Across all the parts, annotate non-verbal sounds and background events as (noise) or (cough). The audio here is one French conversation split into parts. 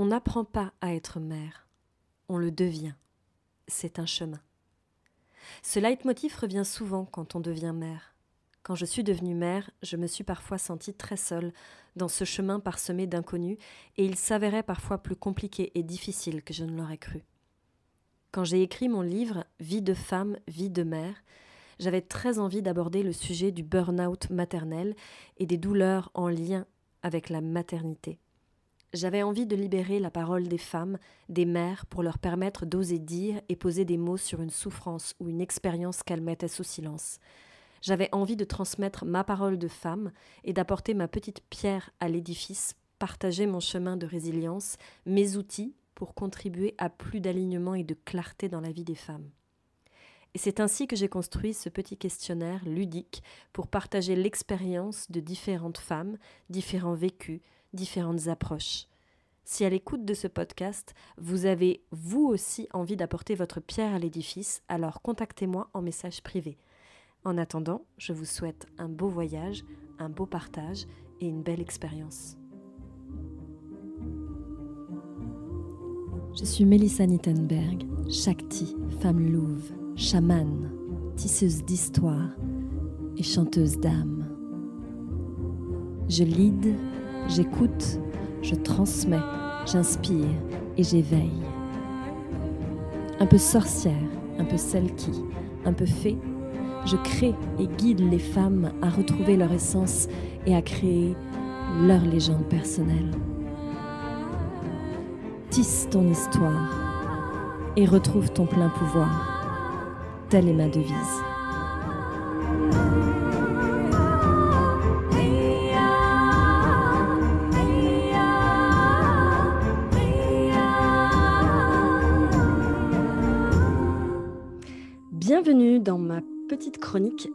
On n'apprend pas à être mère, on le devient. C'est un chemin. Ce leitmotiv revient souvent quand on devient mère. Quand je suis devenue mère, je me suis parfois sentie très seule dans ce chemin parsemé d'inconnus, et il s'avérait parfois plus compliqué et difficile que je ne l'aurais cru. Quand j'ai écrit mon livre Vie de femme, vie de mère, j'avais très envie d'aborder le sujet du burn-out maternel et des douleurs en lien avec la maternité. J'avais envie de libérer la parole des femmes, des mères, pour leur permettre d'oser dire et poser des mots sur une souffrance ou une expérience qu'elles mettaient sous silence. J'avais envie de transmettre ma parole de femme et d'apporter ma petite pierre à l'édifice, partager mon chemin de résilience, mes outils pour contribuer à plus d'alignement et de clarté dans la vie des femmes. Et c'est ainsi que j'ai construit ce petit questionnaire ludique pour partager l'expérience de différentes femmes, différents vécus, différentes approches. Si à l'écoute de ce podcast, vous avez vous aussi envie d'apporter votre pierre à l'édifice, alors contactez-moi en message privé. En attendant, je vous souhaite un beau voyage, un beau partage et une belle expérience. Je suis Mélissa Nittenberg, Shakti, femme louve, chamane, tisseuse d'histoire et chanteuse d'âme. Je lead j'écoute, je transmets, j'inspire et j'éveille. Un peu sorcière, un peu celle qui, un peu fée, je crée et guide les femmes à retrouver leur essence et à créer leur légende personnelle. Tisse ton histoire et retrouve ton plein pouvoir. Telle est ma devise.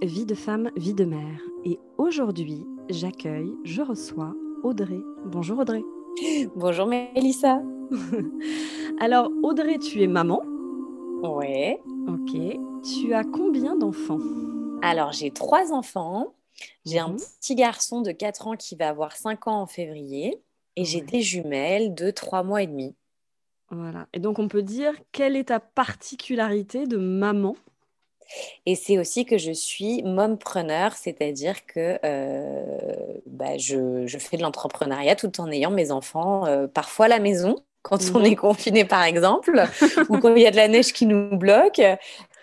Vie de femme, vie de mère. Et aujourd'hui, j'accueille, je reçois Audrey. Bonjour Audrey. Bonjour Mélissa. (laughs) Alors Audrey, tu es maman Ouais. Ok. Tu as combien d'enfants Alors j'ai trois enfants. J'ai un mhm. petit garçon de 4 ans qui va avoir 5 ans en février et j'ai des jumelles de 3 mois et demi. Voilà. Et donc on peut dire quelle est ta particularité de maman et c'est aussi que je suis mompreneur, c'est-à-dire que euh, bah, je, fais de l'entrepreneuriat tout en ayant mes enfants euh, parfois à la maison, quand mmh on est confiné par exemple, (laughs) ou quand il y a de la neige qui nous bloque.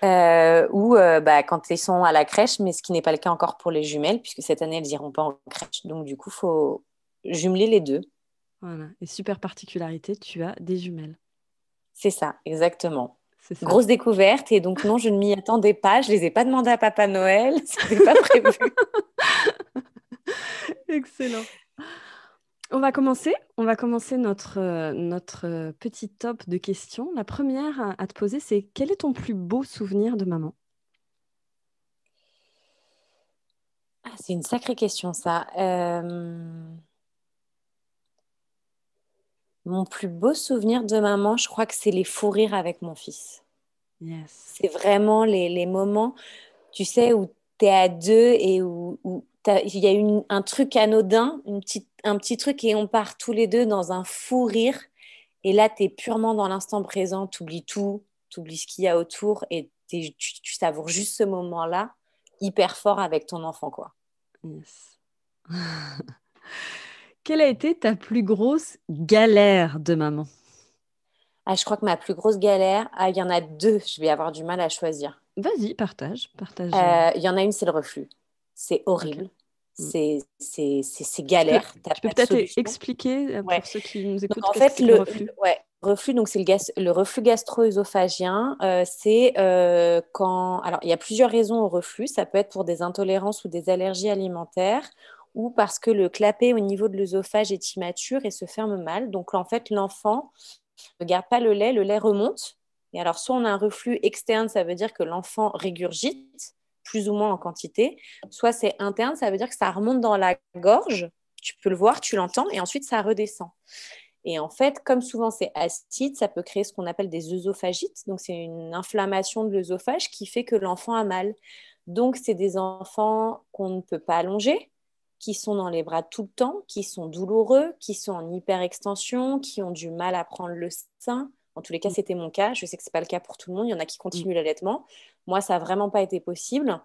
Euh, ou bah, quand ils sont à la crèche, mais ce qui n'est pas le cas encore pour les jumelles, puisque cette année, elles n'iront pas en crèche. Donc, du coup, il faut jumeler les deux. Voilà. Et super particularité, tu as des jumelles. C'est ça, exactement. Grosse découverte. Et donc, non, je ne m'y attendais pas. Je ne les ai pas demandé à Papa Noël. (laughs) C'était pas prévu. (laughs) Excellent. On va commencer. On va commencer notre, euh, notre euh, petit top de questions. La première à, te poser, c'est quel est ton plus beau souvenir de maman ah, C'est une sacrée question, ça. Euh, mon plus beau souvenir de maman, je crois que c'est les fous rires avec mon fils. C'est vraiment les, moments, tu sais, où tu es à deux et où, il y a une, un truc anodin, une petite, un petit truc, et on part tous les deux dans un fou rire. Et là, tu es purement dans l'instant présent, tu oublies tout, tu oublies ce qu'il y a autour, et tu, tu, savoures juste ce moment-là hyper fort avec ton enfant. quoi. (laughs) Quelle a été ta plus grosse galère de maman ah, Je crois que ma plus grosse galère, ah, il y en a deux, je vais avoir du mal à choisir. Vas-y, partage. partage. Euh, il y en a une, c'est le reflux. C'est horrible. Mm. C'est galère. Tu peux, peut-être expliquer euh, pour ceux qui nous écoutent. en fait, le, reflux, ouais, donc c'est le, reflux gastro-œsophagien. Euh, c'est quand. Alors, il y a plusieurs raisons au reflux. Ça peut être pour des intolérances ou des allergies alimentaires ou parce que le clapet au niveau de l'œsophage est immature et se ferme mal. Donc en fait, l'enfant ne garde pas le lait, le lait remonte. Et alors, soit on a un reflux externe, ça veut dire que l'enfant régurgite plus ou moins en quantité, soit c'est interne, ça veut dire que ça remonte dans la gorge, tu peux le voir, tu l'entends, et ensuite ça redescend. Et en fait, comme souvent c'est acide, ça peut créer ce qu'on appelle des œsophagites. Donc, c'est une inflammation de l'œsophage qui fait que l'enfant a mal. Donc, c'est des enfants qu'on ne peut pas allonger, qui sont dans les bras tout le temps, qui sont douloureux, qui sont en hyperextension, qui ont du mal à prendre le sein. En tous les cas, mm. c'était mon cas. Je sais que c'est pas le cas pour tout le monde. Il y en a qui mm. continuent l'allaitement. Moi, ça n'a vraiment pas été possible.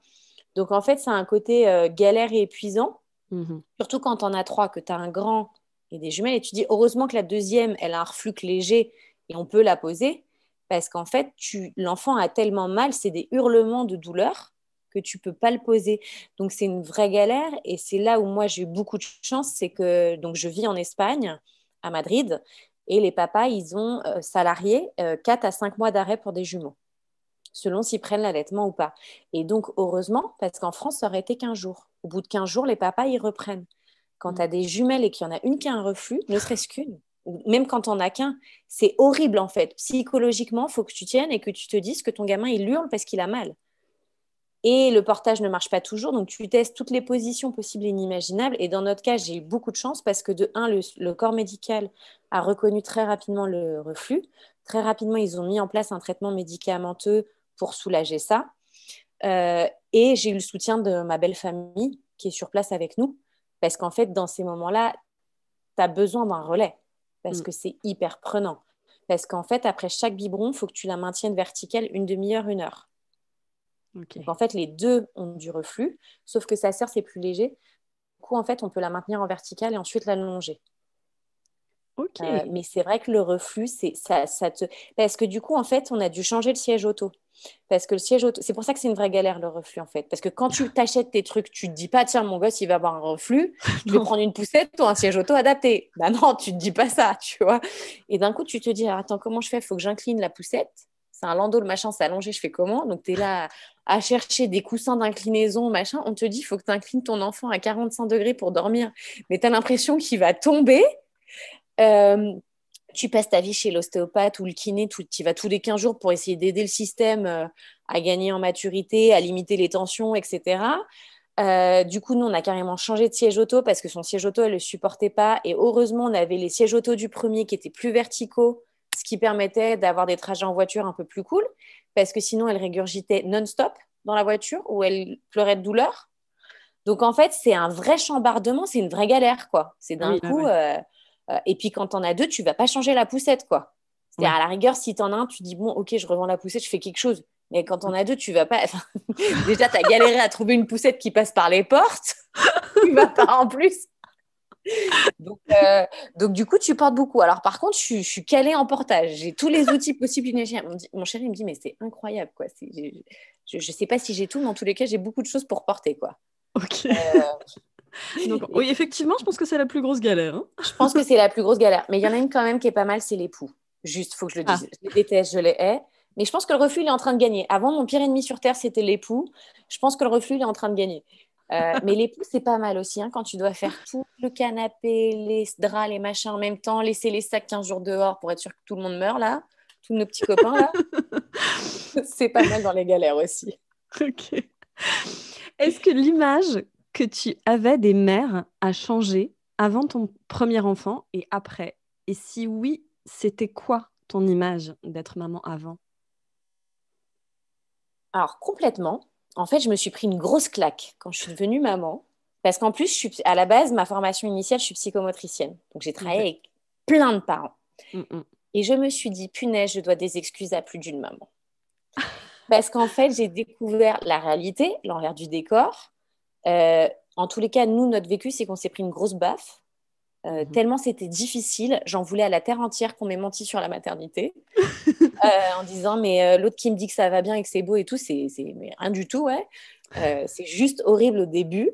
Donc, en fait, ça a un côté euh, galère et épuisant. Mm-hmm. Surtout quand on a trois, que tu as un grand et des jumelles, et tu dis heureusement que la deuxième, elle a un reflux léger et on peut la poser, parce qu'en fait, l'enfant a tellement mal, c'est des hurlements de douleur que tu peux pas le poser. Donc c'est une vraie galère et c'est là où moi j'ai eu beaucoup de chance, c'est que donc je vis en Espagne, à Madrid, et les papas, ils ont euh, salarié 4 euh, à 5 mois d'arrêt pour des jumeaux, selon s'ils prennent l'allaitement ou pas. Et donc, heureusement, parce qu'en France, ça aurait été 15 jours. Au bout de 15 jours, les papas, ils reprennent. Quand mm. tu as des jumelles et qu'il y en a une qui a un reflux, ne serait-ce qu'une, ou même quand on a qu'un, c'est horrible en fait. Psychologiquement, il faut que tu tiennes et que tu te dises que ton gamin, il hurle parce qu'il a mal. Et le portage ne marche pas toujours, donc tu testes toutes les positions possibles et inimaginables. Et dans notre cas, j'ai eu beaucoup de chance parce que de un, le, corps médical a reconnu très rapidement le reflux. Très rapidement, ils ont mis en place un traitement médicamenteux pour soulager ça. Euh, et j'ai eu le soutien de ma belle famille qui est sur place avec nous. Parce qu'en fait, dans ces moments-là, tu as besoin d'un relais. Parce mm. que c'est hyper prenant. Parce qu'en fait, après chaque biberon, il faut que tu la maintiennes verticale une demi-heure, une heure. Donc, en fait, les deux ont du reflux, sauf que sa sœur, c'est plus léger. Du coup, en fait, on peut la maintenir en verticale et ensuite l'allonger. longer. Euh, mais c'est vrai que le reflux, c'est ça, te... parce que du coup, en fait, on a dû changer le siège auto. Parce que le siège auto, c'est pour ça que c'est une vraie galère le reflux en fait. Parce que quand tu (laughs) t'achètes tes trucs, tu te dis pas tiens mon gosse il va avoir un reflux, je vais prendre une poussette ou un siège auto adapté. Bah non, tu te dis pas ça, tu vois. Et d'un coup tu te dis ah, attends comment je fais, faut que j'incline la poussette c'est un landau, le machin s'est allongé, je fais comment Donc tu es là à chercher des coussins d'inclinaison, machin. On te dit, il faut que tu inclines ton enfant à 45 degrés pour dormir, mais tu as l'impression qu'il va tomber. Euh, tu passes ta vie chez l'ostéopathe ou le kiné, tu vas tous les 15 jours pour essayer d'aider le système euh, à gagner en maturité, à limiter les tensions, etc. Euh, du coup, nous, on a carrément changé de siège auto parce que son siège auto, elle ne le supportait pas. Et heureusement, on avait les sièges auto du premier qui étaient plus verticaux ce qui permettait d'avoir des trajets en voiture un peu plus cool, parce que sinon elle régurgitait non-stop dans la voiture ou elle pleurait de douleur. Donc en fait, c'est un vrai chambardement, c'est une vraie galère, quoi. C'est d'un coup. Euh, euh, et puis quand t'en as deux, tu vas pas changer la poussette, quoi. C'est-à-dire à la rigueur, si t'en as un, tu dis bon, ok, je revends la poussette, je fais quelque chose. Mais quand t'en a deux, tu vas pas. Déjà, (laughs) déjà, t'as galéré à trouver une poussette qui passe par les portes. (laughs) tu vas pas en plus donc, euh, donc, du coup, tu portes beaucoup. Alors, par contre, je, suis calée en portage. J'ai tous les outils possibles. Mon, mon chéri me dit, mais c'est incroyable, quoi. Je ne sais pas si j'ai tout, mais en tous les cas, j'ai beaucoup de choses pour porter, quoi. Ok. Euh, (laughs) oui, effectivement, je pense que c'est la plus grosse galère. Hein. je pense que c'est la plus grosse galère. Mais il y en a une quand même qui est pas mal, c'est l'époux. Juste, faut que je le dise. Ah. Je les déteste, je les hais. Mais je pense que le refus, il est en train de gagner. Avant, mon pire ennemi sur Terre, c'était l'époux. Je pense que le refus, il est en train de gagner. Euh, mais les c'est pas mal aussi, hein, quand tu dois faire tout le canapé, les draps, les machins en même temps, laisser les sacs 15 jours dehors pour être sûr que tout le monde meurt, là, tous nos petits copains, là. (laughs) c'est pas mal dans les galères aussi. Ok. Est-ce que l'image que tu avais des mères a changé avant ton premier enfant et après Et si oui, c'était quoi ton image d'être maman avant Alors, complètement en fait, je me suis pris une grosse claque quand je suis devenue maman. Parce qu'en plus, à la base, ma formation initiale, je suis psychomotricienne. Donc, j'ai travaillé avec plein de parents. Mm, mm. Et je me suis dit, punaise, je dois des excuses à plus d'une maman. (laughs) Parce qu'en fait, j'ai découvert la réalité, l'envers du décor. Euh, en tous les cas, nous, notre vécu, c'est qu'on s'est pris une grosse baffe. Euh, mmh tellement c'était difficile, j'en voulais à la terre entière qu'on m'ait menti sur la maternité, (laughs) euh, en disant mais euh, l'autre qui me dit que ça va bien et que c'est beau et tout, c'est rien du tout, ouais. c'est juste horrible au début,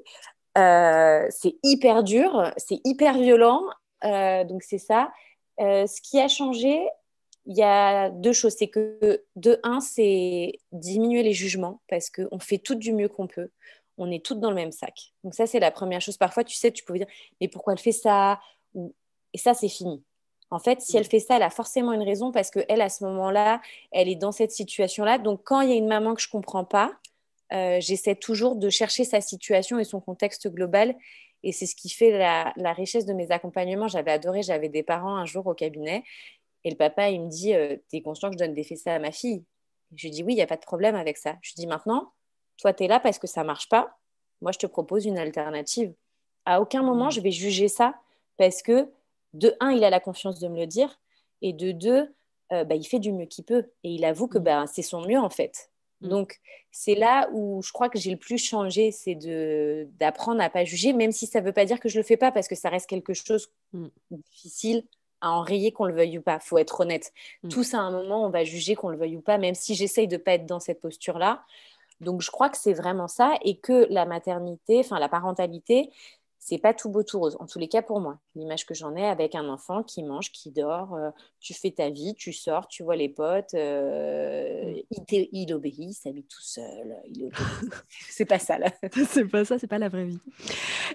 c'est hyper dur, c'est hyper violent, donc c'est ça. ce qui a changé, il y a deux choses, c'est que de un, c'est diminuer les jugements parce qu'on fait tout du mieux qu'on peut on est toutes dans le même sac. Donc ça, c'est la première chose. Parfois, tu sais, tu peux dire, mais pourquoi elle fait ça Et ça, c'est fini. En fait, si elle mm. fait ça, elle a forcément une raison parce qu'elle, à ce moment-là, elle est dans cette situation-là. Donc, quand il y a une maman que je ne comprends pas, euh, j'essaie toujours de chercher sa situation et son contexte global. Et c'est ce qui fait la, richesse de mes accompagnements. J'avais adoré, j'avais des parents un jour au cabinet et le papa, il me dit, euh, Tu es conscient que je donne des fessées à ma fille Je lui dis, oui, il n'y a pas de problème avec ça. Je lui dis, maintenant, Soit tu es là parce que ça marche pas. Moi, je te propose une alternative. À aucun moment, mm. je vais juger ça parce que, de un, il a la confiance de me le dire. Et de deux, euh, bah, il fait du mieux qu'il peut. Et il avoue que mm. bah, c'est son mieux, en fait. Mm. Donc, c'est là où je crois que j'ai le plus changé, c'est d'apprendre à pas juger, même si ça ne veut pas dire que je le fais pas, parce que ça reste quelque chose de difficile à enrayer, qu'on le veuille ou pas. faut être honnête. Tout Tous à un moment, on va juger qu'on le veuille ou pas, même si j'essaye de ne pas être dans cette posture-là. Donc, je crois que c'est vraiment ça et que la maternité, enfin la parentalité, c'est pas tout beau tout rose. En tous les cas, pour moi, l'image que j'en ai avec un enfant qui mange, qui dort, euh, tu fais ta vie, tu sors, tu vois les potes, euh, mm. il, obéit, il s'habille tout seul, il (laughs) c'est pas ça là. (laughs) c'est pas ça, c'est pas la vraie vie.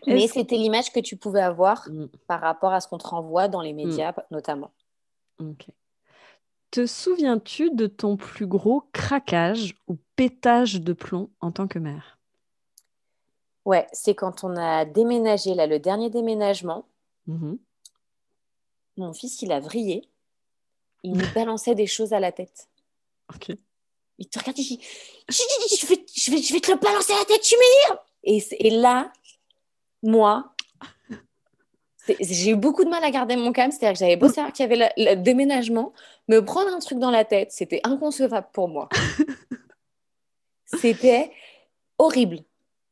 Mais c'était l'image que tu pouvais avoir mm. par rapport à ce qu'on te renvoie dans les mm. médias, notamment. Ok. Te souviens-tu de ton plus gros craquage ou pétage de plomb en tant que mère Ouais, c'est quand on a déménagé, là, le dernier déménagement. Mhm. Mon fils, il a vrillé. Il me (laughs) balançait des choses à la tête. Ok. Il te regarde, il dit je vais, je, vais, je vais te le balancer à la tête, tu m'énerves et, et là, moi, j'ai eu beaucoup de mal à garder mon calme, c'est-à-dire que j'avais beau savoir qu'il y avait le, déménagement, me prendre un truc dans la tête, c'était inconcevable pour moi. (laughs) c'était horrible.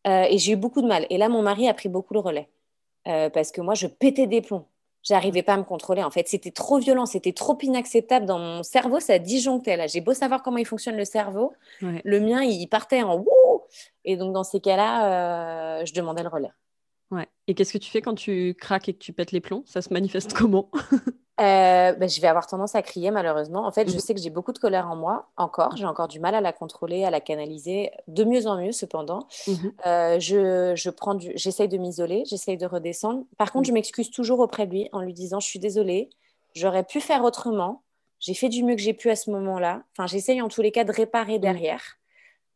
Euh, et j'ai eu beaucoup de mal. Et là, mon mari a pris beaucoup le relais. Euh, parce que moi, je pétais des plombs. J'arrivais pas à me contrôler. En fait, c'était trop violent, c'était trop inacceptable. Dans mon cerveau, ça disjonctait. j'ai beau savoir comment il fonctionne le cerveau. Le mien, il partait en wouh. Et donc, dans ces cas-là, euh, je demandais le relais. Et qu'est-ce que tu fais quand tu craques et que tu pètes les plombs Ça se manifeste (laughs) comment euh, bah, je vais avoir tendance à crier malheureusement. En fait, je mm. sais que j'ai beaucoup de colère en moi encore. J'ai encore du mal à la contrôler, à la canaliser. De mieux en mieux cependant. Mhm. Euh, je, je, prends du... j'essaye de m'isoler, j'essaye de redescendre. Par contre, mm. je m'excuse toujours auprès de lui en lui disant je suis désolée, j'aurais pu faire autrement. J'ai fait du mieux que j'ai pu à ce moment-là. Enfin, j'essaye en tous les cas de réparer mm. derrière.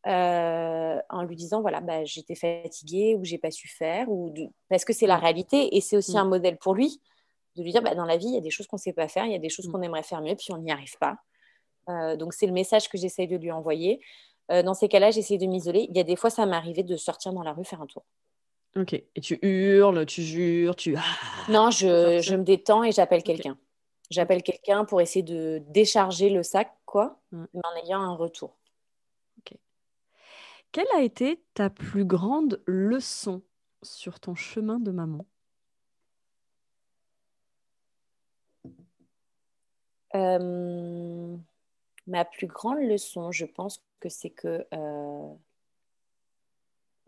Euh, en lui disant voilà bah, j'étais fatiguée ou j'ai pas su faire ou parce que c'est la réalité et c'est aussi mm. un modèle pour lui de lui dire bah, dans la vie il y a des choses qu'on sait pas faire il y a des choses mm. qu'on aimerait faire mieux puis on n'y arrive pas euh, donc c'est le message que j'essaye de lui envoyer euh, dans ces cas-là j'essaie de m'isoler il y a des fois ça m'arrivait de sortir dans la rue faire un tour ok et tu hurles tu jures tu ah, non je, me détends et j'appelle quelqu'un j'appelle quelqu'un pour essayer de décharger le sac quoi mm. mais en ayant un retour quelle a été ta plus grande leçon sur ton chemin de maman euh, Ma plus grande leçon, je pense que c'est que euh,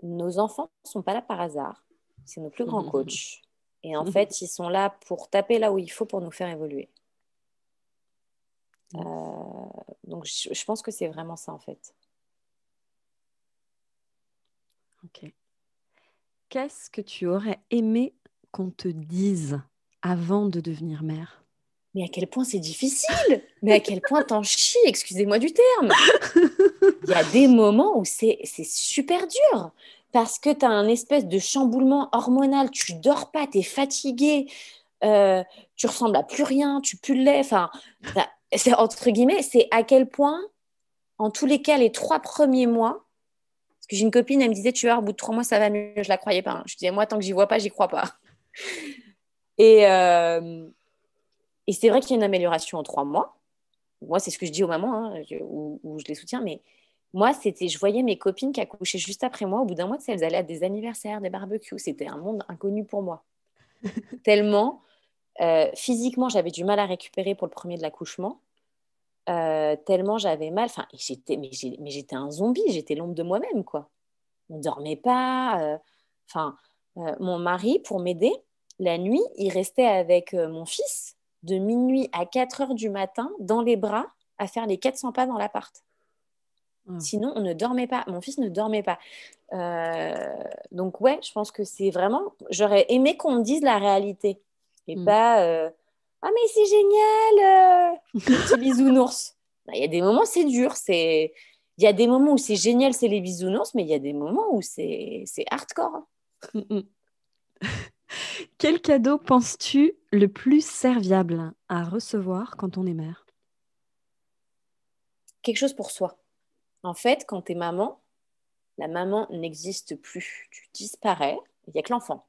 nos enfants ne sont pas là par hasard. C'est nos plus grands mmh. coachs. Et en mmh. fait, ils sont là pour taper là où il faut pour nous faire évoluer. Mmh. Euh, donc, je pense que c'est vraiment ça, en fait. Qu'est-ce que tu aurais aimé qu'on te dise avant de devenir mère mais à quel point c'est difficile Mais à quel point t'en chies, excusez-moi du terme Il y a des moments où c'est super dur parce que t'as un espèce de chamboulement hormonal, tu dors pas, tu es fatigué, euh, tu ressembles à plus rien, tu pulls le enfin, c'est entre guillemets, c'est à quel point, en tous les cas, les trois premiers mois, j'ai une copine, elle me disait, tu vois, au bout de trois mois, ça va mieux. Je la croyais pas. Hein. Je disais, moi, tant que j'y vois pas, j'y crois pas. (laughs) Et, euh, et c'est vrai qu'il y a une amélioration en trois mois. Moi, c'est ce que je dis aux mamans, hein, où, je les soutiens, mais moi, c'était, je voyais mes copines qui accouchaient juste après moi. Au bout d'un mois, elles allaient à des anniversaires, des barbecues. C'était un monde inconnu pour moi. (laughs) Tellement, euh, physiquement, j'avais du mal à récupérer pour le premier de l'accouchement. Euh, tellement j'avais mal. Enfin, j'étais, mais, j'étais un zombie, j'étais l'ombre de moi-même, quoi. On ne dormait pas. Euh, enfin, euh, mon mari, pour m'aider, la nuit, il restait avec mon fils de minuit à 4 heures du matin dans les bras à faire les 400 pas dans l'appart. Mmh. Sinon, on ne dormait pas. Mon fils ne dormait pas. donc, ouais, je pense que c'est vraiment. J'aurais aimé qu'on me dise la réalité et mmh. pas ah, mais c'est génial euh. Petit bisounours. Bah, il y a des moments, c'est dur. c'est Il y a des moments où c'est génial, c'est les bisounours, mais il y a des moments où c'est hardcore. (laughs) Quel cadeau penses-tu le plus serviable à recevoir quand on est mère Quelque chose pour soi. En fait, quand tu es maman, la maman n'existe plus. Tu disparais, il n'y a que l'enfant.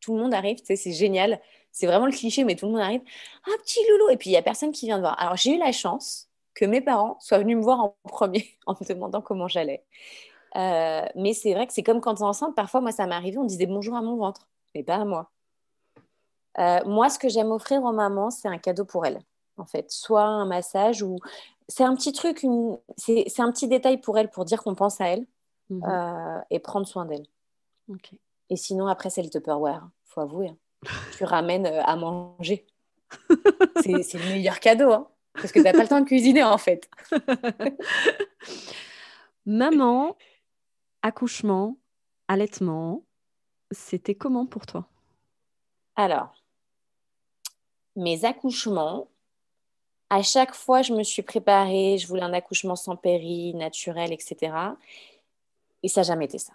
Tout le monde arrive, c'est génial. C'est vraiment le cliché, mais tout le monde arrive. Un ah, petit loulou Et puis, il n'y a personne qui vient de voir. Alors, j'ai eu la chance que mes parents soient venus me voir en (laughs) premier en me demandant comment j'allais. Euh, mais c'est vrai que c'est comme quand on es enceinte, parfois, moi, ça m'est arrivé, on disait bonjour à mon ventre, mais pas à moi. Euh, moi, ce que j'aime offrir aux mamans, c'est un cadeau pour elles, en fait. Soit un massage ou. C'est un petit truc, c'est un petit détail pour elles pour dire qu'on pense à elles mhm. euh, et prendre soin d'elles. Et sinon, après, c'est le Tupperware, faut avouer. Hein tu ramènes euh, à manger. (laughs) c'est le meilleur cadeau, hein. parce que tu n'as pas le temps de cuisiner en fait. (laughs) Maman, accouchement, allaitement, c'était comment pour toi Alors, mes accouchements, à chaque fois, je me suis préparée, je voulais un accouchement sans péri, naturel, etc. Et ça n'a jamais été ça.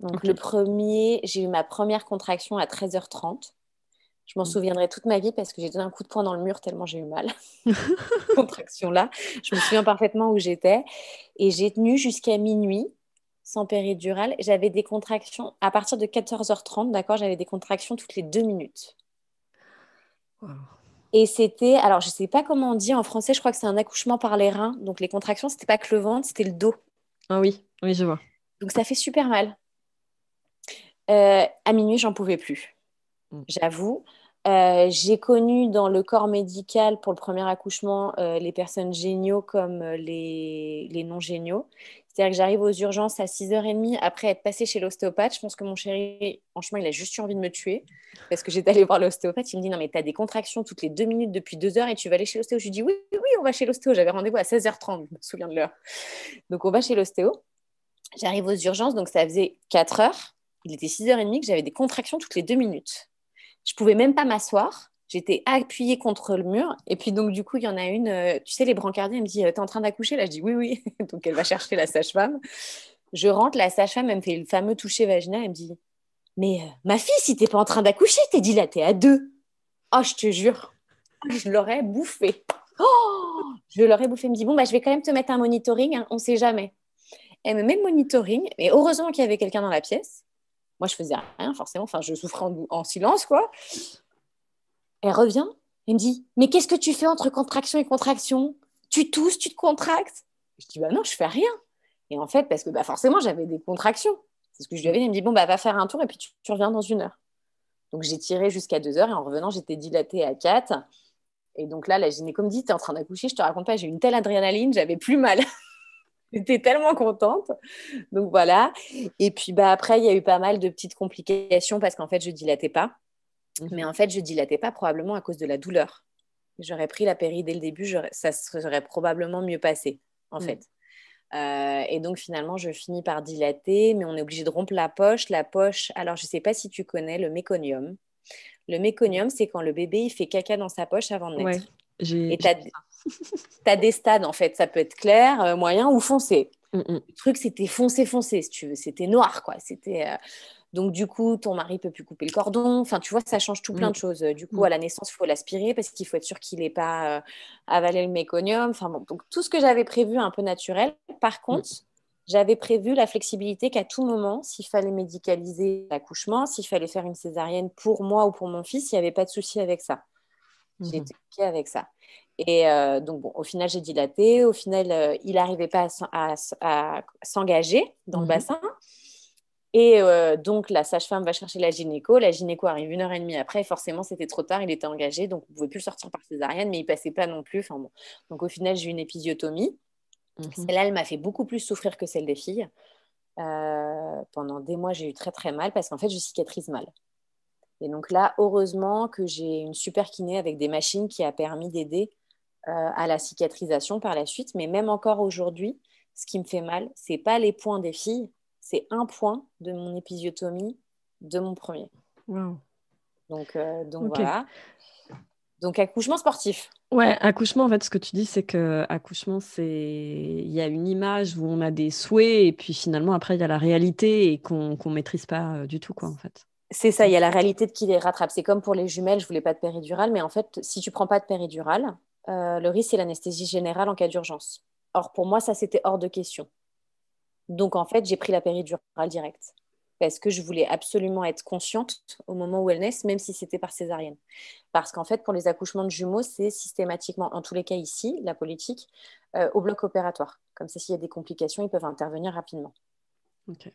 Donc le premier, j'ai eu ma première contraction à 13h30. Je m'en mm. souviendrai toute ma vie parce que j'ai donné un coup de poing dans le mur tellement j'ai eu mal. (laughs) (laughs) Contraction-là. Je me souviens parfaitement où j'étais. Et j'ai tenu jusqu'à minuit sans péridurale. J'avais des contractions à partir de 14h30, d'accord J'avais des contractions toutes les deux minutes. Et c'était, alors je ne sais pas comment on dit en français, je crois que c'est un accouchement par les reins. Donc les contractions, c'était pas que le ventre, c'était le dos. Ah oui, oui, je vois. Donc ça fait super mal. Euh, à minuit, j'en pouvais plus, mm. j'avoue. Euh, j'ai connu dans le corps médical pour le premier accouchement euh, les personnes géniaux comme les, non géniaux. C'est-à-dire que j'arrive aux urgences à 6h30 après être passée chez l'ostéopathe. Je pense que mon chéri, franchement il a juste eu envie de me tuer parce que j'étais allée voir l'ostéopathe. Il me dit Non, mais tu as des contractions toutes les deux minutes depuis deux heures et tu vas aller chez l'ostéo. Je lui dis Oui, oui, on va chez l'ostéo. J'avais rendez-vous à 16h30, je me souviens de l'heure. Donc on va chez l'ostéo. J'arrive aux urgences, donc ça faisait 4 heures il était 6h30 que j'avais des contractions toutes les deux minutes. Je pouvais même pas m'asseoir. J'étais appuyée contre le mur. Et puis, donc, du coup, il y en a une, euh, tu sais, les brancardiers, elle me dit euh, T'es en train d'accoucher Là, je dis Oui, oui. (laughs) donc, elle va chercher la sage-femme. Je rentre, la sage-femme, elle me fait le fameux toucher vaginal. Elle me dit Mais euh, ma fille, si t'es pas en train d'accoucher, t'es dilatée à deux. Oh, je te jure, je l'aurais bouffé. Oh, je l'aurais bouffé. Elle me dit Bon, bah, je vais quand même te mettre un monitoring, on hein. on sait jamais. Elle me met le monitoring, mais heureusement qu'il y avait quelqu'un dans la pièce. Moi, je faisais rien, forcément. Enfin, je souffrais en, silence, quoi. Elle revient. Elle me dit Mais qu'est-ce que tu fais entre contraction et contraction Tu tousses, tu te contractes Je dis Bah non, je fais rien. Et en fait, parce que bah, forcément, j'avais des contractions. C'est ce que je lui avais dit. Elle me dit Bon, bah, va faire un tour et puis tu, reviens dans une heure. Donc, j'ai tiré jusqu'à deux heures et en revenant, j'étais dilatée à quatre. Et donc là, la gynécologue me dit T'es en train d'accoucher, je te raconte pas, j'ai une telle adrénaline, j'avais plus mal. (laughs) J'étais tellement contente. Donc voilà. Et puis bah, après, il y a eu pas mal de petites complications parce qu'en fait, je dilatais pas. Mhm. Mais en fait, je dilatais pas probablement à cause de la douleur. J'aurais pris la péri dès le début, ça serait probablement mieux passé, en mhm. fait. Euh, et donc finalement, je finis par dilater, mais on est obligé de rompre la poche. La poche, alors je ne sais pas si tu connais le méconium. Le méconium, mhm. c'est quand le bébé il fait caca dans sa poche avant de naître. Et tu as, (laughs) des stades, en fait. Ça peut être clair, euh, moyen ou foncé. Mm, mm. Le truc, c'était foncé, foncé, si tu veux. C'était noir, quoi. C'était... Euh, donc, du coup, ton mari peut plus couper le cordon. Enfin, tu vois, ça change tout plein mm. de choses. Euh, du coup, à la naissance, il faut l'aspirer parce qu'il faut être sûr qu'il n'ait pas avalé le méconium. Enfin, bon, donc tout ce que j'avais prévu un peu naturel. Par contre, j'avais prévu la flexibilité qu'à tout moment, s'il fallait médicaliser l'accouchement, s'il fallait faire une césarienne pour moi ou pour mon fils, il n'y avait pas de souci avec ça. Mmh été OK avec ça. Et euh, donc, bon, au final, j'ai dilaté. Au final, euh, il n'arrivait pas à, s'engager dans le mmh bassin. Et euh, donc, la sage-femme va chercher la gynéco. La gynéco arrive une heure et demie après. Forcément, c'était trop tard. Il était engagé. Donc, on ne pouvait plus le sortir par césarienne, mais il passait pas non plus. Enfin, bon. Donc, au final, j'ai eu une épisiotomie. Mmh Celle-là, elle m'a fait beaucoup plus souffrir que celle des filles. pendant des mois, j'ai eu très, très mal parce qu'en fait, je cicatrise mal. Et donc là, heureusement que j'ai une super kiné avec des machines qui a permis d'aider euh, à la cicatrisation par la suite. Mais même encore aujourd'hui, ce qui me fait mal, c'est pas les points des filles, c'est un point de mon épisiotomie de mon premier. Donc, euh, voilà. Donc accouchement sportif. Ouais, accouchement en fait, ce que tu dis c'est que accouchement c'est il y a une image où on a des souhaits et puis finalement après il y a la réalité et qu'on ne maîtrise pas euh, du tout quoi en fait. C'est ça, il y a la réalité de qui les rattrape. C'est comme pour les jumelles, je voulais pas de péridurale, mais en fait, si tu prends pas de péridurale, euh, le risque, c'est l'anesthésie générale en cas d'urgence. Or, pour moi, ça, c'était hors de question. Donc, en fait, j'ai pris la péridurale directe parce que je voulais absolument être consciente au moment où elle naissent, même si c'était par césarienne. Parce qu'en fait, pour les accouchements de jumeaux, c'est systématiquement, en tous les cas ici, la politique, euh, au bloc opératoire. Comme ça, s'il y a des complications, ils peuvent intervenir rapidement. Okay.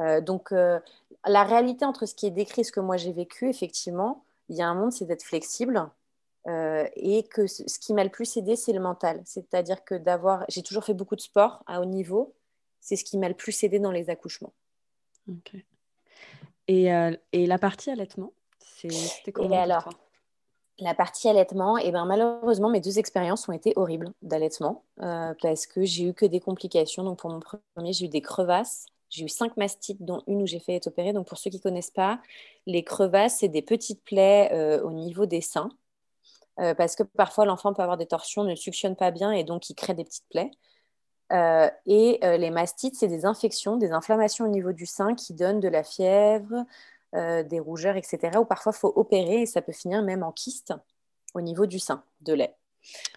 Euh, donc, euh, la réalité entre ce qui est décrit et ce que moi j'ai vécu, effectivement, il y a un monde, c'est d'être flexible. Euh, et que ce qui m'a le plus aidé, c'est le mental. C'est-à-dire que d'avoir. J'ai toujours fait beaucoup de sport à haut niveau. C'est ce qui m'a le plus aidé dans les accouchements. Et, la partie allaitement, c'était et alors, la partie allaitement, et eh ben, malheureusement, mes deux expériences ont été horribles d'allaitement parce que j'ai eu que des complications. Donc, pour mon premier, j'ai eu des crevasses. J'ai eu cinq mastites, dont une où j'ai fait être opérée. Donc, pour ceux qui ne connaissent pas, les crevasses, c'est des petites plaies euh, au niveau des seins. Euh, parce que parfois, l'enfant peut avoir des torsions, ne suctionne pas bien et donc il crée des petites plaies. Euh, et les mastites, c'est des infections, des inflammations au niveau du sein qui donnent de la fièvre, des rougeurs, etc. Ou parfois, il faut opérer et ça peut finir même en kyste au niveau du sein, de lait.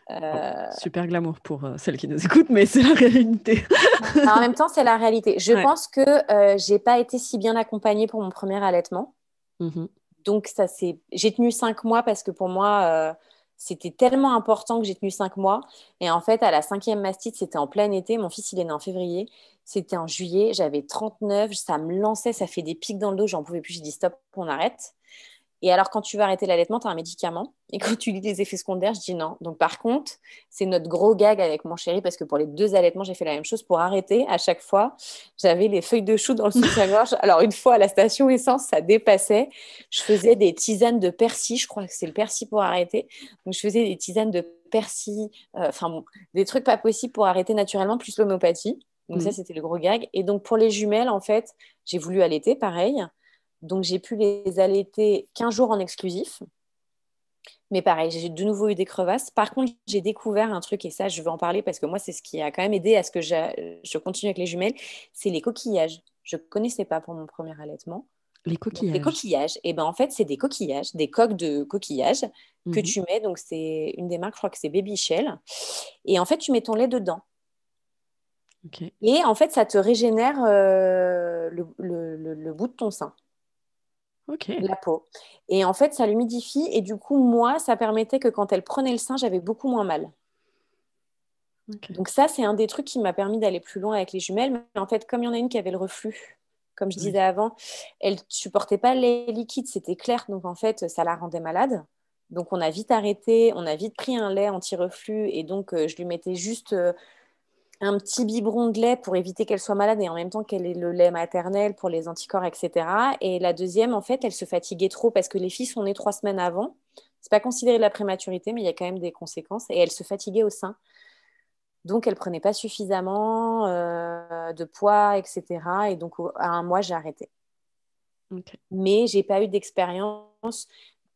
Euh, super glamour pour euh, celles qui nous écoutent, mais c'est la réalité. (laughs) en même temps, c'est la réalité. Je pense que euh, j'ai pas été si bien accompagnée pour mon premier allaitement. Mm-hmm. Donc, ça c'est. J'ai tenu cinq mois parce que pour moi, c'était tellement important que j'ai tenu cinq mois. Et en fait, à la cinquième mastite, c'était en plein été. Mon fils, il est né en février. C'était en juillet. J'avais 39. Ça me lançait. Ça fait des pics dans le dos. J'en pouvais plus. J'ai dit stop, on arrête. Et alors, quand tu veux arrêter l'allaitement, tu as un médicament. (laughs) Et quand tu lis des effets secondaires, je dis non. Donc, par contre, c'est notre gros gag avec mon chéri, parce que pour les deux allaitements, j'ai fait la même chose. Pour arrêter, à chaque fois, j'avais les feuilles de chou dans le soutien-gorge. (laughs) alors, une fois à la station essence, ça dépassait. Je faisais des tisanes de persil, je crois que c'est le persil pour arrêter. Donc, je faisais des tisanes de persil, euh, enfin, bon, des trucs pas possibles pour arrêter naturellement, plus l'homéopathie. Donc, ça, mmh. c'était le gros gag. Et donc, pour les jumelles, en fait, j'ai voulu allaiter, pareil. Donc, j'ai pu les allaiter 15 jours en exclusif. Mais pareil, j'ai de nouveau eu des crevasses. Par contre, j'ai découvert un truc, et ça, je veux en parler parce que moi, c'est ce qui a quand même aidé à ce que je continue avec les jumelles, c'est les coquillages. Je ne connaissais pas pour mon premier allaitement. Les coquillages. les coquillages. Et eh ben en fait, c'est des coquillages, des coques de coquillages que mhm. tu mets. Donc, c'est une des marques, je crois que c'est Baby Shell. Et en fait, tu mets ton lait dedans. Et en fait, ça te régénère euh, le, bout de ton sein la peau. Et en fait, ça l'humidifie. Et du coup, moi, ça permettait que quand elle prenait le sein, j'avais beaucoup moins mal. Donc ça, c'est un des trucs qui m'a permis d'aller plus loin avec les jumelles. Mais en fait, comme il y en a une qui avait le reflux, comme je disais avant, elle supportait pas les liquides, c'était clair. Donc en fait, ça la rendait malade. Donc on a vite arrêté, on a vite pris un lait anti-reflux. Et donc, euh, je lui mettais juste... Euh, un petit biberon de lait pour éviter qu'elle soit malade et en même temps qu'elle ait le lait maternel pour les anticorps, etc. Et la deuxième, en fait, elle se fatiguait trop parce que les filles sont nées trois semaines avant. C'est pas considéré de la prématurité, mais il y a quand même des conséquences. Et elle se fatiguait au sein. Donc, elle prenait pas suffisamment euh, de poids, etc. Et donc, à un mois, j'ai arrêté. Mais j'ai pas eu d'expérience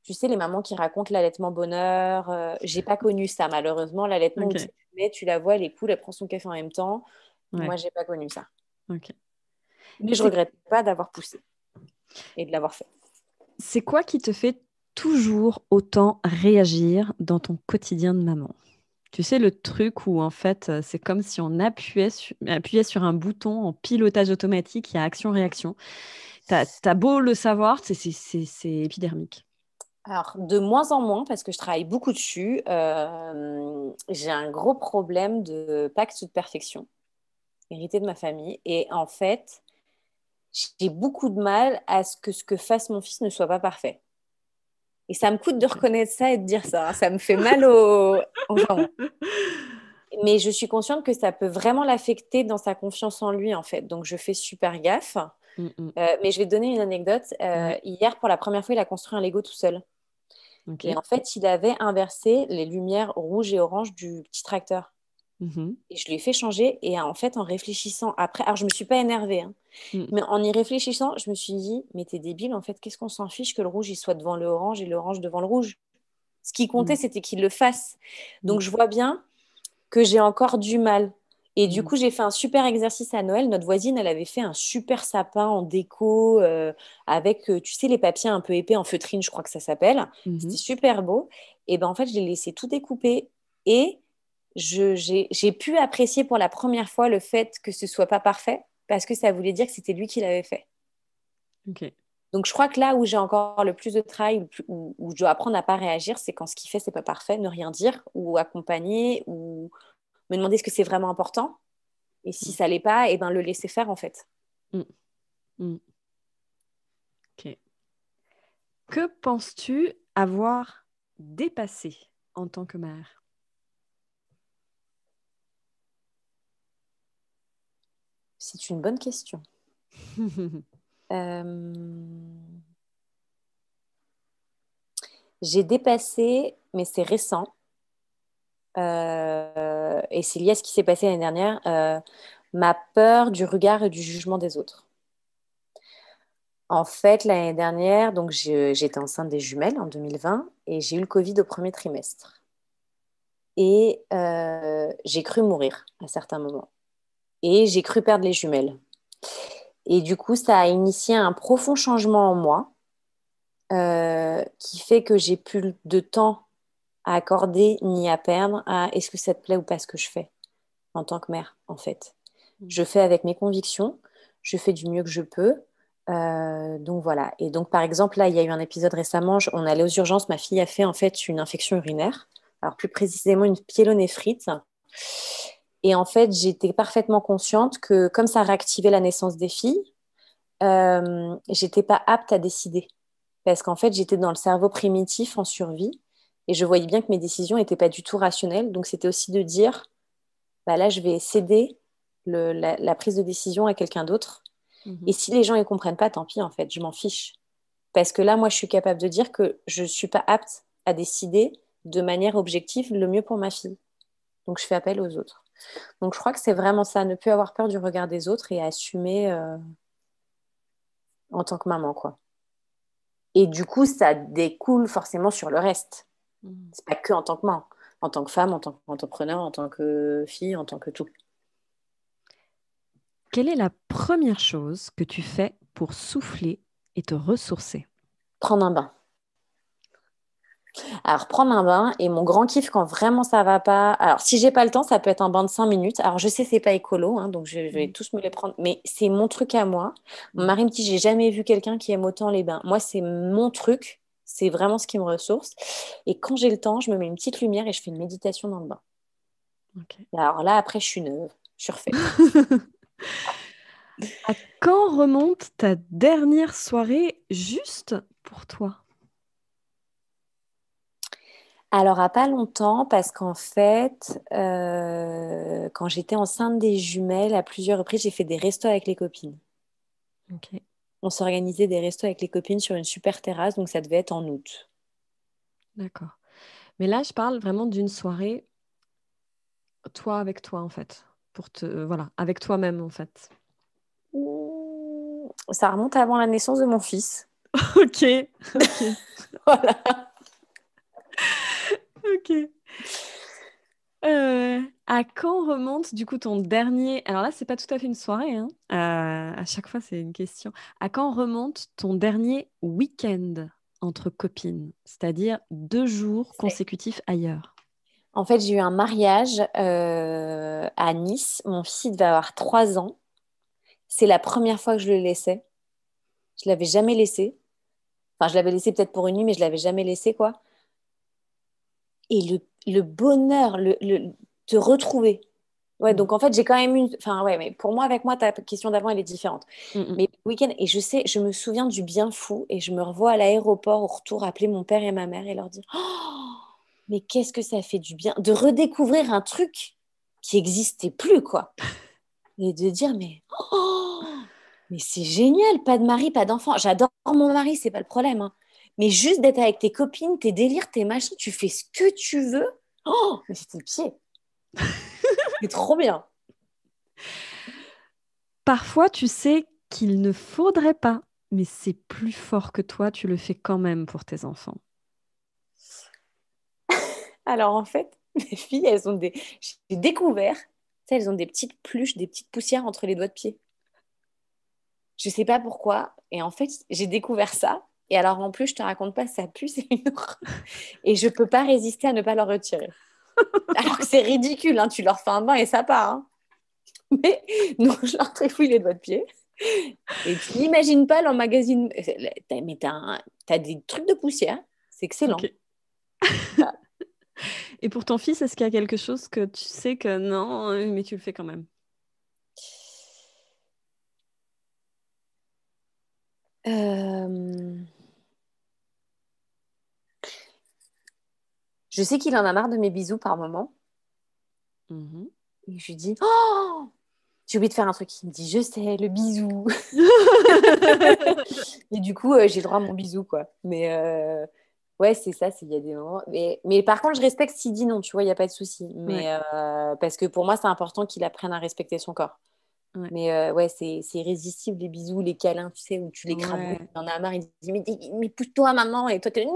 tu sais, les mamans qui racontent l'allaitement bonheur, euh, j'ai pas connu ça malheureusement, l'allaitement mais tu la vois, elle est cool, elle prend son café en même temps. Moi, j'ai pas connu ça. Mais, je je regrette pas d'avoir poussé et de l'avoir fait. C'est quoi qui te fait toujours autant réagir dans ton quotidien de maman tu sais, le truc où en fait, euh, c'est comme si on appuyait, sur un bouton en pilotage automatique, il y a action-réaction. T'as as beau le savoir, c'est épidermique. Alors, de moins en moins, parce que je travaille beaucoup dessus, euh, j'ai un gros problème de pacte de perfection, hérité de ma famille. Et en fait, j'ai beaucoup de mal à ce que ce que fasse mon fils ne soit pas parfait. Et ça me coûte de reconnaître ça et de dire ça. Hein. Ça me fait mal au... (laughs) Mais je suis consciente que ça peut vraiment l'affecter dans sa confiance en lui, en fait. Donc, je fais super gaffe. Mmh, mmh. Euh, mais je vais te donner une anecdote. Euh, hier, pour la première fois, il a construit un Lego tout seul. Et en fait, il avait inversé les lumières rouges et oranges du petit tracteur. Mhm. Et je lui ai fait changer. Et en fait, en réfléchissant après, alors je ne me suis pas énervée, hein, mm. mais en y réfléchissant, je me suis dit, mais t'es débile, en fait, qu'est-ce qu'on s'en fiche que le rouge il soit devant le orange et l'orange devant le rouge Ce qui comptait, mm. c'était qu'il le fasse. Donc mm. je vois bien que j'ai encore du mal et du mmh. coup, j'ai fait un super exercice à Noël. Notre voisine, elle avait fait un super sapin en déco euh, avec, euh, tu sais, les papiers un peu épais en feutrine, je crois que ça s'appelle. Mmh c'était super beau. Et ben en fait, je l'ai laissé tout découper et j'ai pu apprécier pour la première fois le fait que ce soit pas parfait parce que ça voulait dire que c'était lui qui l'avait fait. Donc, je crois que là où j'ai encore le plus de travail, où, je dois apprendre à pas réagir, c'est quand ce qu'il fait, c'est pas parfait, ne rien dire ou accompagner ou me demander ce que c'est vraiment important et si mm. ça l'est pas, et eh ben le laisser faire en fait. Mm. Mm. Ok. Que penses-tu avoir dépassé en tant que mère C'est une bonne question. (laughs) Euh, j'ai dépassé, mais c'est récent. Euh, euh, et c'est lié à ce qui s'est passé l'année dernière, euh, ma peur du regard et du jugement des autres. En fait, l'année dernière, donc j'étais enceinte des jumelles en 2020 et j'ai eu le Covid au premier trimestre. Et euh, j'ai cru mourir à certains moments. Et j'ai cru perdre les jumelles. Et du coup, ça a initié un profond changement en moi qui fait que j'ai plus de temps à accorder ni à perdre à est-ce que ça te plaît ou pas ce que je fais en tant que mère, en fait. Mm. Je fais avec mes convictions, je fais du mieux que je peux. Euh, donc voilà. Et donc, par exemple, là, il y a eu un épisode récemment, on allait aux urgences, ma fille a fait en fait une infection urinaire, alors plus précisément une pyélonéphrite. Et en fait, j'étais parfaitement consciente que comme ça réactivait la naissance des filles, euh, j'étais pas apte à décider. Parce qu'en fait, j'étais dans le cerveau primitif en survie et je voyais bien que mes décisions n'étaient pas du tout rationnelles. Donc, c'était aussi de dire, bah là, je vais céder la, prise de décision à quelqu'un d'autre. Mhm. Et si les gens ne comprennent pas, tant pis, en fait, je m'en fiche. Parce que là, moi, je suis capable de dire que je ne suis pas apte à décider de manière objective le mieux pour ma fille. Donc, je fais appel aux autres. Donc, je crois que c'est vraiment ça, ne plus avoir peur du regard des autres et assumer euh, en tant que maman, quoi. Et du coup, ça découle forcément sur le reste. Mm. C'est pas que en tant que maman, en tant que femme, en tant qu'entrepreneur, en tant que fille, en tant que tout. Quelle est la première chose que tu fais pour souffler et te ressourcer Prendre un bain. Alors, prendre un bain et mon grand kiff quand vraiment ça va pas. Alors, si j'ai pas le temps, ça peut être un bain de 5 minutes. Alors, je sais, c'est pas écolo, hein, donc je, vais mm. tous me les prendre, mais c'est mon truc à moi. Mon mari me dit J'ai jamais vu quelqu'un qui aime autant les bains. Moi, c'est mon truc. C'est vraiment ce qui me ressource. Et quand j'ai le temps, je me mets une petite lumière et je fais une méditation dans le bain. Alors là, après, je suis neuve, je suis refaite. (laughs) à quand remonte ta dernière soirée juste pour toi alors, à pas longtemps, parce qu'en fait, euh, quand j'étais enceinte des jumelles, à plusieurs reprises, j'ai fait des restos avec les copines. Ok on s'organisait des restos avec les copines sur une super terrasse, donc ça devait être en août. D'accord. Mais là, je parle vraiment d'une soirée, toi avec toi en fait, pour te, euh, voilà, avec toi-même en fait. Mmh, ça remonte avant la naissance de mon fils. (laughs) ok. (laughs) voilà. ok. Euh, à quand remonte du coup ton dernier Alors là, c'est pas tout à fait une soirée. Hein. Euh, à chaque fois, c'est une question. À quand remonte ton dernier week-end entre copines C'est-à-dire deux jours consécutifs ailleurs. En fait, j'ai eu un mariage euh, à Nice. Mon fils devait avoir trois ans. C'est la première fois que je le laissais. Je l'avais jamais laissé. Enfin, je l'avais laissé peut-être pour une nuit, mais je l'avais jamais laissé quoi. Et le le bonheur, le, te retrouver. Ouais, mm. donc en fait, j'ai quand même une. Enfin, ouais, mais pour moi, avec moi, ta question d'avant, elle est différente. Mm, mm. Mais week-end, et je sais, je me souviens du bien fou, et je me revois à l'aéroport au retour appeler mon père et ma mère et leur dire oh, Mais qu'est-ce que ça fait du bien de redécouvrir un truc qui n'existait plus, quoi. Et de dire Mais oh, mais c'est génial, pas de mari, pas d'enfant. J'adore mon mari, c'est pas le problème. Hein mais juste d'être avec tes copines, tes délires, tes machins, tu fais ce que tu veux. Oh, mais c'est tes pieds. c'est trop bien. Parfois, tu sais qu'il ne faudrait pas, mais c'est plus fort que toi, tu le fais quand même pour tes enfants. (laughs) Alors en fait, (laughs) mes filles, elles ont des. J'ai découvert, elles ont des petites pluches, des petites poussières entre les doigts de pied. Je ne sais pas pourquoi. Et en fait, j'ai découvert ça. Et alors, en plus, je ne te raconte pas, ça pue, (laughs) c'est une Et je ne peux pas résister à ne pas leur retirer. Alors que c'est ridicule, hein, tu leur fais un bain et ça part. Hein. Mais non, je leur tréfouille les doigts de pied. Et tu n'imagines pas l'emmagazine. Euh, mais tu as des trucs de poussière, c'est excellent. Et pour ton fils, est-ce qu'il y a quelque chose que tu sais que non, mais tu le fais quand même euh... Je sais qu'il en a marre de mes bisous par moment. Mhm. Et je lui dis Oh J'ai oublié de faire un truc. Il me dit Je sais, le bisou. (laughs) et du coup, euh, j'ai droit à mon bisou, quoi. Mais euh, ouais, c'est ça, il y a des moments. Mais, mais par contre, je respecte s'il dit non, tu vois, il n'y a pas de souci. Mais euh, parce que pour moi, c'est important qu'il apprenne à respecter son corps. Mais ouais, c'est irrésistible les bisous, les câlins, tu sais, où tu les y en t'en as marre, il dit Mais, pousse-toi, maman Et toi, t'es (laughs)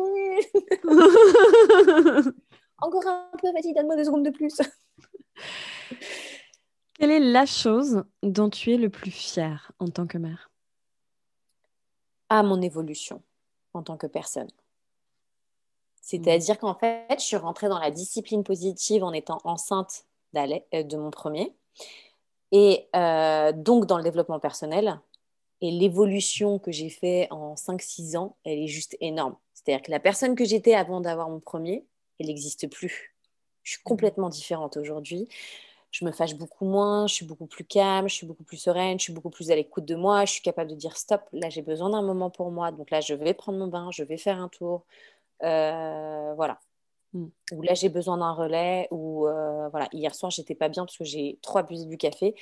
Encore un peu, vas-y, donne-moi deux secondes de plus. Quelle est la chose dont tu es le plus fière en tant que mère À mon évolution en tant que personne. Mmh. C'est-à-dire qu'en fait, je suis rentrée dans la discipline positive en étant enceinte euh, de mon premier. Et euh, donc, dans le développement personnel, et l'évolution que j'ai fait en 5-6 ans, elle est juste énorme. C'est-à-dire que la personne que j'étais avant d'avoir mon premier, elle n'existe plus. Je suis complètement différente aujourd'hui. Je me fâche beaucoup moins, je suis beaucoup plus calme, je suis beaucoup plus sereine, je suis beaucoup plus à l'écoute de moi, je suis capable de dire stop, là j'ai besoin d'un moment pour moi, donc là je vais prendre mon bain, je vais faire un tour. Euh, voilà, Mmh. Ou là, j'ai besoin d'un relais. Ou euh, voilà, hier soir, j'étais pas bien parce que j'ai trop abusé du café.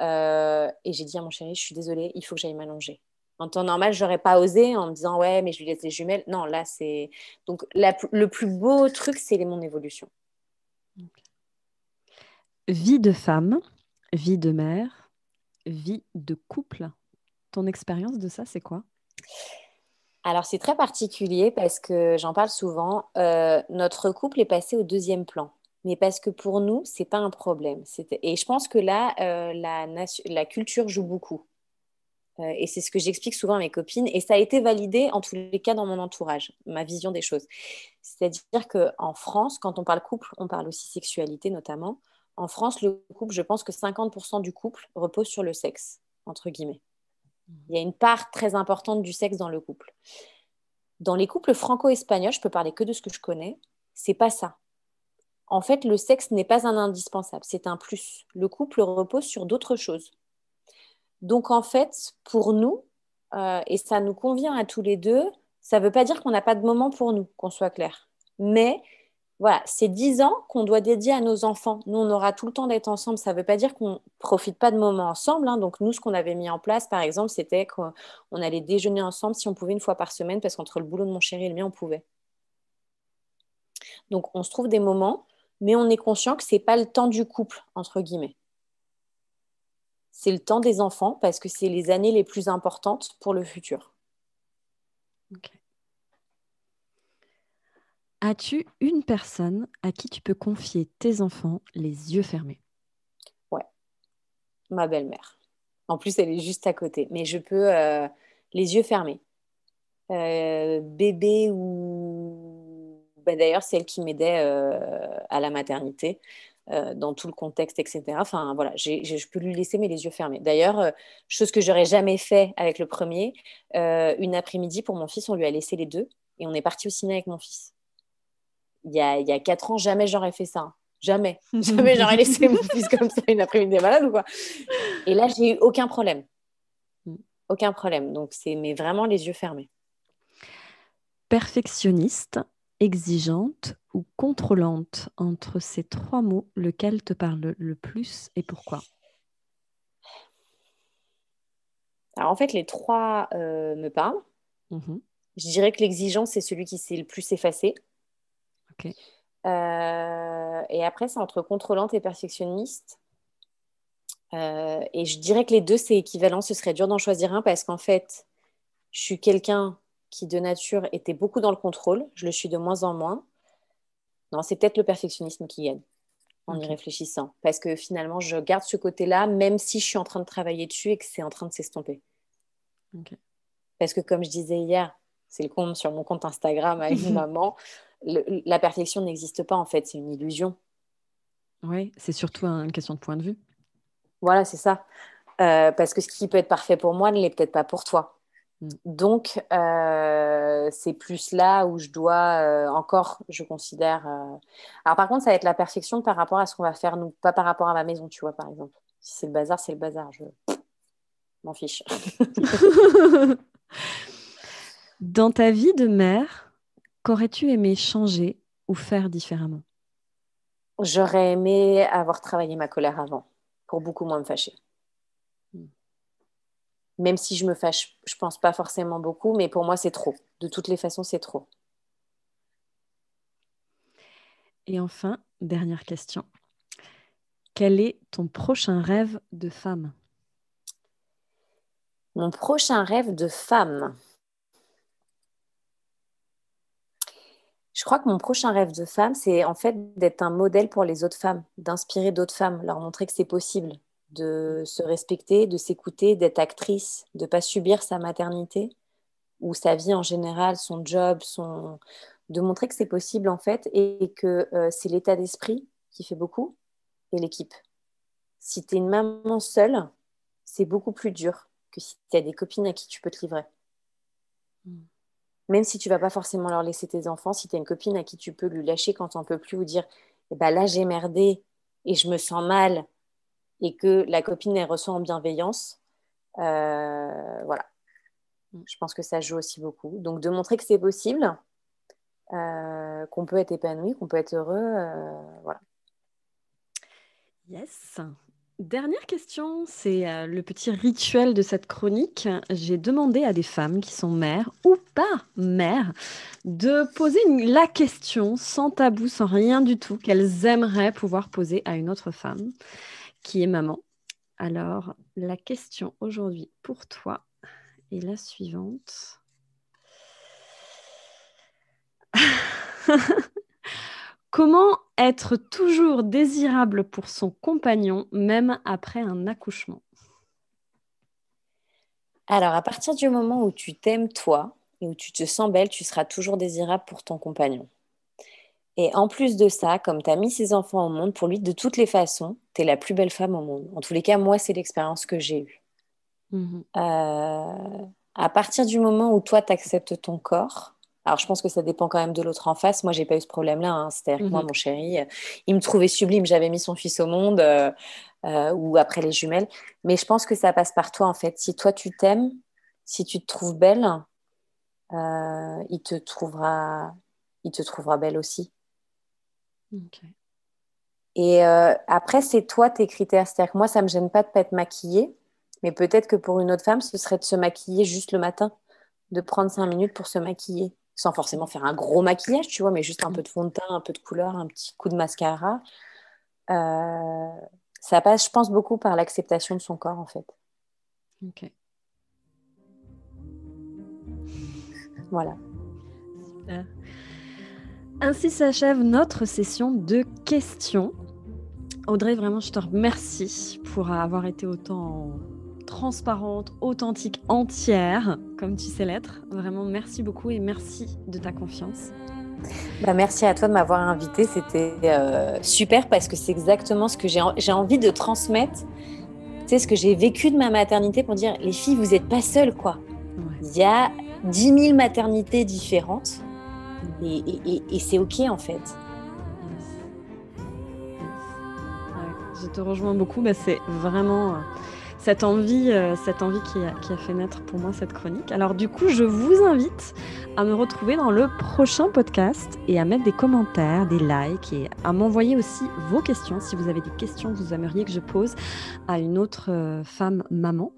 Euh, et j'ai dit à mon chéri, je suis désolée, il faut que j'aille m'allonger. En temps normal, j'aurais pas osé en me disant ouais, mais je lui laisse les jumelles. Non, là, c'est donc le plus beau truc, c'est mon évolution. Vie de femme, vie de mère, vie de couple. Ton expérience de ça, c'est quoi alors c'est très particulier parce que j'en parle souvent, euh, notre couple est passé au deuxième plan. Mais parce que pour nous, c'est pas un problème. Et je pense que là, euh, la, culture joue beaucoup. Euh, et c'est ce que j'explique souvent à mes copines. Et ça a été validé en tous les cas dans mon entourage, ma vision des choses. C'est-à-dire qu'en France, quand on parle couple, on parle aussi sexualité notamment. En France, le couple, je pense que 50% du couple repose sur le sexe, entre guillemets. Il y a une part très importante du sexe dans le couple. Dans les couples franco-espagnols, je peux parler que de ce que je connais, c'est pas ça. En fait, le sexe n'est pas un indispensable, c'est un plus. Le couple repose sur d'autres choses. Donc en fait, pour nous, euh, et ça nous convient à tous les deux, ça ne veut pas dire qu'on n'a pas de moment pour nous, qu'on soit clair. Mais voilà, c'est 10 ans qu'on doit dédier à nos enfants. Nous, on aura tout le temps d'être ensemble. Ça ne veut pas dire qu'on ne profite pas de moments ensemble. Hein. Donc, nous, ce qu'on avait mis en place, par exemple, c'était qu'on allait déjeuner ensemble si on pouvait une fois par semaine, parce qu'entre le boulot de mon chéri et le mien, on pouvait. Donc, on se trouve des moments, mais on est conscient que ce n'est pas le temps du couple, entre guillemets. C'est le temps des enfants, parce que c'est les années les plus importantes pour le futur. As-tu une personne à qui tu peux confier tes enfants les yeux fermés Ouais, ma belle-mère. En plus, elle est juste à côté. Mais je peux euh, les yeux fermés. Euh, bébé ou... Bah, d'ailleurs, c'est elle qui m'aidait euh, à la maternité. dans tout le contexte, etc. Enfin, voilà, je peux lui laisser mes les yeux fermés. D'ailleurs, chose que j'aurais jamais fait avec le premier, une après-midi pour mon fils, on lui a laissé les deux et on est parti au ciné avec mon fils il y a, quatre ans, jamais j'aurais fait ça. Jamais. (laughs) Jamais j'aurais laissé mon fils comme ça une après-midi malade ou quoi. Et là, j'ai eu aucun problème. Aucun problème. Donc, c'est mais vraiment les yeux fermés. Perfectionniste, exigeante ou contrôlante Entre ces trois mots, lequel te parle le plus et pourquoi Alors en fait, les trois euh, me parlent. Mmh Je dirais que l'exigence, c'est celui qui s'est le plus effacé. Euh, et après, c'est entre contrôlante et perfectionniste. Euh, et je dirais que les deux, c'est équivalent. Ce serait dur d'en choisir un parce qu'en fait, je suis quelqu'un qui, de nature, était beaucoup dans le contrôle. Je le suis de moins en moins. Non, c'est peut-être le perfectionnisme qui gagne en y réfléchissant. Parce que finalement, je garde ce côté-là, même si je suis en train de travailler dessus et que c'est en train de s'estomper. Parce que, comme je disais hier, c'est le compte sur mon compte Instagram avec (laughs) maman la perfection n'existe pas en fait, c'est une illusion. Oui, c'est surtout une question de point de vue. Voilà, c'est ça. Euh, parce que ce qui peut être parfait pour moi ne l'est peut-être pas pour toi. Mm. Donc, euh, c'est plus là où je dois euh, encore, je considère. Alors, par contre, ça va être la perfection par rapport à ce qu'on va faire, nous, pas par rapport à ma maison, tu vois, par exemple. Si c'est le bazar, c'est le bazar. Je m'en fiche. (laughs) Dans ta vie de mère, qu'aurais-tu aimé changer ou faire différemment J'aurais aimé avoir travaillé ma colère avant, pour beaucoup moins me fâcher. Même si je me fâche, je pense pas forcément beaucoup, mais pour moi c'est trop. De toutes les façons, c'est trop. Et enfin, dernière question. Quel est ton prochain rêve de femme Mon prochain rêve de femme. Je crois que mon prochain rêve de femme, c'est en fait d'être un modèle pour les autres femmes, d'inspirer d'autres femmes, leur montrer que c'est possible de se respecter, de s'écouter, d'être actrice, de ne pas subir sa maternité ou sa vie en général, son job, son... de montrer que c'est possible en fait et que euh, c'est l'état d'esprit qui fait beaucoup et l'équipe. Si tu es une maman seule, c'est beaucoup plus dur que si tu as des copines à qui tu peux te livrer. Mm même si tu vas pas forcément leur laisser tes enfants, si tu as une copine à qui tu peux lui lâcher quand on peut plus ou dire eh ben là j'ai merdé et je me sens mal et que la copine elle ressent en bienveillance, euh, voilà. Mm. Je pense que ça joue aussi beaucoup. Donc de montrer que c'est possible, euh, qu'on peut être épanoui, qu'on peut être heureux, euh, voilà. Yes. Dernière question, c'est le petit rituel de cette chronique. J'ai demandé à des femmes qui sont mères ou pas mère de poser la question sans tabou, sans rien du tout, qu'elles aimeraient pouvoir poser à une autre femme qui est maman. Alors, la question aujourd'hui pour toi est la suivante. (laughs) Comment être toujours désirable pour son compagnon, même après un accouchement Alors, à partir du moment où tu t'aimes toi, où tu te sens belle, tu seras toujours désirable pour ton compagnon. Et en plus de ça, comme tu as mis ses enfants au monde, pour lui, de toutes les façons, tu es la plus belle femme au monde. En tous les cas, moi, c'est l'expérience que j'ai eue. Mhm. Euh, à partir du moment où toi, tu acceptes ton corps, alors je pense que ça dépend quand même de l'autre en face. Moi, j'ai pas eu ce problème-là. Hein. C'est-à-dire que moi, mhm. mon chéri, euh, il me trouvait sublime. J'avais mis son fils au monde euh, ou après les jumelles. Mais je pense que ça passe par toi, en fait. Si toi, tu t'aimes, si tu te trouves belle, euh, il, te trouvera, il te trouvera belle aussi. Et euh, après, c'est toi tes critères. C'est-à-dire que moi, ça me gêne pas de pas être maquillée, mais peut-être que pour une autre femme, ce serait de se maquiller juste le matin, de prendre cinq minutes pour se maquiller, sans forcément faire un gros maquillage, tu vois, mais juste un mm. peu de fond de teint, un peu de couleur, un petit coup de mascara. Euh, ça passe, je pense, beaucoup par l'acceptation de son corps, en fait. Ok. Voilà. Ainsi s'achève notre session de questions. Audrey, vraiment, je te remercie pour avoir été autant transparente, authentique, entière, comme tu sais l'être. Vraiment, merci beaucoup et merci de ta confiance. Bah, merci à toi de m'avoir invité. C'était euh, super parce que c'est exactement ce que j'ai envie de transmettre. Tu sais, ce que j'ai vécu de ma maternité pour dire les filles, vous n'êtes pas seules, quoi. Il y a 10 000 maternités différentes. Et, c'est OK en fait. je te rejoins beaucoup, mais bah, c'est vraiment euh, cette envie, euh, cette envie qui a, fait naître pour moi cette chronique. Alors du coup, je vous invite à me retrouver dans le prochain podcast et à mettre des commentaires, des likes et à m'envoyer aussi vos questions si vous avez des questions que vous aimeriez que je pose à une autre euh, femme maman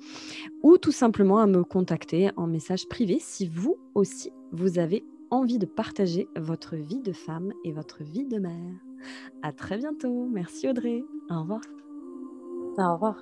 ou tout simplement à me contacter en message privé si vous aussi vous avez envie de partager votre vie de femme et votre vie de mère. À très bientôt. Merci Audrey. Au revoir. Au revoir.